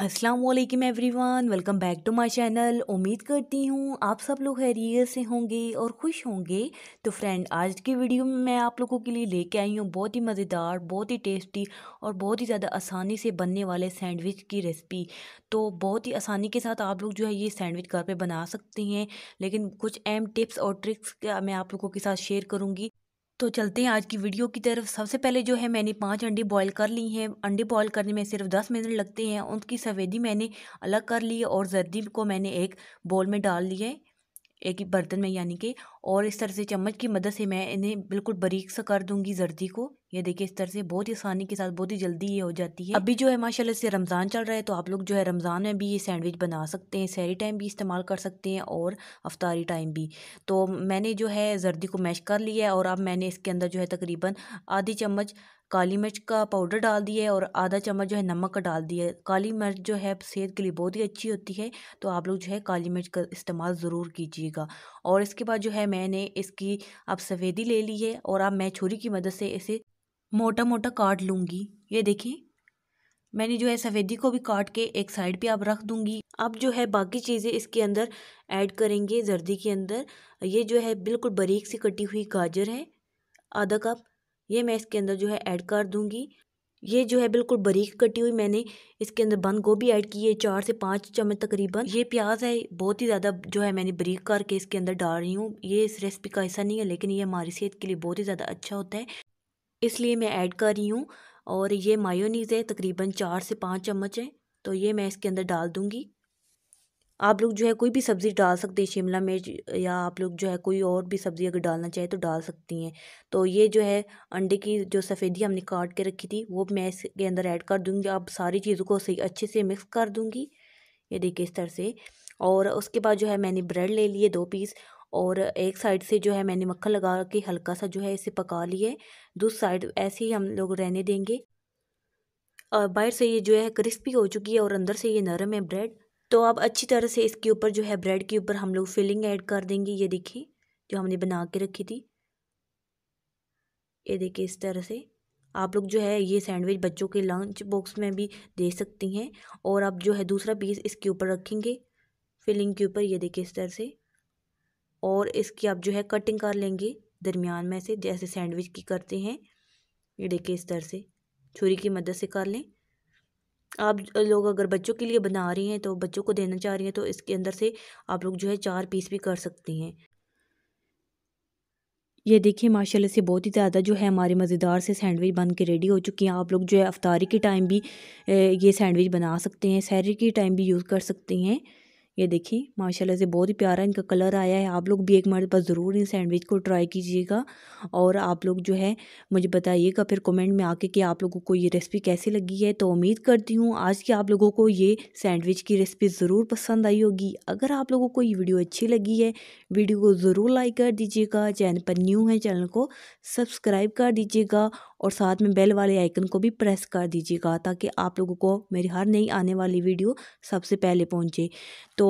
अस्सलाम वालेकुम everyone welcome back to my channel उम्मीद करती हूँ आप सब लोग हैरियर से होंगे और खुश होंगे तो फ्रेंड आज की वीडियो में मैं आप लोगों के लिए लेके आई हूँ बहुत ही मज़ेदार बहुत ही टेस्टी और बहुत ही ज़्यादा आसानी से बनने वाले सैंडविच की रेसिपी तो बहुत ही आसानी के साथ आप लोग जो है ये सैंडविच घर पर बना सकते हैं लेकिन कुछ अहम टिप्स और ट्रिक्स मैं आप लोगों के साथ शेयर करूँगी तो चलते हैं आज की वीडियो की तरफ सबसे पहले जो है मैंने पांच अंडे बॉईल कर ली हैं अंडे बॉईल करने में सिर्फ दस मिनट लगते हैं उनकी सफ़ेदी मैंने अलग कर ली है और जर्दी को मैंने एक बॉल में डाल लिया है एक ही बर्तन में यानी कि और इस तरह से चम्मच की मदद से मैं इन्हें बिल्कुल बारीक सा कर दूँगी जर्दी को ये देखिए इस तरह से बहुत ही आसानी के साथ बहुत ही जल्दी ये हो जाती है अभी जो है माशाल्लाह से रमज़ान चल रहा है तो आप लोग जो है रमज़ान में भी ये सैंडविच बना सकते हैं सैरी टाइम भी इस्तेमाल कर सकते हैं और अफ्तारी टाइम भी तो मैंने जो है जर्दी को मैश कर लिया है और अब मैंने इसके अंदर जो है तकरीबन आधी चम्मच काली मिर्च का पाउडर डाल दिया है और आधा चम्मच जो है नमक का डाल दिया है काली मिर्च जो है सेहत के लिए बहुत ही अच्छी होती है तो आप लोग जो है काली मिर्च का इस्तेमाल ज़रूर कीजिएगा और इसके बाद जो है मैंने इसकी अब सफ़ेदी ले ली है और अब मैं छुरी की मदद से इसे मोटा मोटा काट लूँगी ये देखिए मैंने जो है सफ़ेदी को भी काट के एक साइड पे आप रख दूंगी अब जो है बाकी चीज़ें इसके अंदर ऐड करेंगे जर्दी के अंदर ये जो है बिल्कुल बारीक से कटी हुई गाजर है आधा कप ये मैं इसके अंदर जो है ऐड कर दूंगी ये जो है बिल्कुल बारीक कटी हुई मैंने इसके अंदर बंद गोभी ऐड की है चार से पाँच चम्मच तकरीबन ये प्याज है बहुत ही ज़्यादा जो है मैंने बारीक करके इसके अंदर डाल रही हूँ ये इस रेसिपी का ऐसा नहीं है लेकिन ये हमारी सेहत के लिए बहुत ही ज़्यादा अच्छा होता है इसलिए मैं ऐड कर रही हूँ और ये मायोनीज़ है तकरीबन चार से पाँच चम्मच है तो ये मैं इसके अंदर डाल दूँगी आप लोग जो है कोई भी सब्ज़ी डाल सकते हैं शिमला मिर्च या आप लोग जो है कोई और भी सब्ज़ी अगर डालना चाहे तो डाल सकती हैं तो ये जो है अंडे की जो सफ़ेदी हमने काट के रखी थी वो मैं इसके अंदर ऐड कर दूँगी आप सारी चीज़ों को सही अच्छे से मिक्स कर दूँगी ये देखिए इस तरह से और उसके बाद जो है मैंने ब्रेड ले लिए दो पीस और एक साइड से जो है मैंने मक्खन लगा के हल्का सा जो है इसे पका लिए दूसरी साइड ऐसे ही हम लोग रहने देंगे और बाहर से ये जो है क्रिस्पी हो चुकी है और अंदर से ये नरम है ब्रेड तो अब अच्छी तरह से इसके ऊपर जो है ब्रेड के ऊपर हम लोग फिलिंग ऐड कर देंगे ये देखिए जो हमने बना के रखी थी ये देखिए इस तरह से आप लोग जो है ये सैंडविच बच्चों के लंच बॉक्स में भी दे सकती हैं और आप जो है दूसरा पीस इसके ऊपर रखेंगे फिलिंग के ऊपर ये देखिए इस तरह से और इसकी आप जो है कटिंग कर लेंगे दरमियान में से जैसे सैंडविच की करते हैं ये देखिए इस तरह से छुरी की मदद से कर लें आप लोग अगर बच्चों के लिए बना रही हैं तो बच्चों को देना चाह रही हैं तो इसके अंदर से आप लोग जो है चार पीस भी कर सकती हैं ये देखिए माशाल्लाह से बहुत ही ज़्यादा जो है हमारे मज़ेदार से सैंडविच बन के रेडी हो चुकी हैं आप लोग जो है अफ्तारी के टाइम भी ये सैंडविच बना सकते हैं सहरी के टाइम भी यूज़ कर सकते हैं ये देखिए माशाल्लाह से बहुत ही प्यारा इनका कलर आया है आप लोग भी एक हमारे पास ज़रूर इन सैंडविच को ट्राई कीजिएगा और आप लोग जो है मुझे बताइएगा फिर कमेंट में आके कि आप लोगों को ये रेसिपी कैसी लगी है तो उम्मीद करती हूँ आज की आप लोगों को ये सैंडविच की रेसिपी ज़रूर पसंद आई होगी अगर आप लोगों को ये वीडियो अच्छी लगी है वीडियो को ज़रूर लाइक कर दीजिएगा चैनल पर न्यू है चैनल को सब्सक्राइब कर दीजिएगा और साथ में बेल वाले आइकन को भी प्रेस कर दीजिएगा ताकि आप लोगों को मेरी हर नई आने वाली वीडियो सबसे पहले पहुँचे तो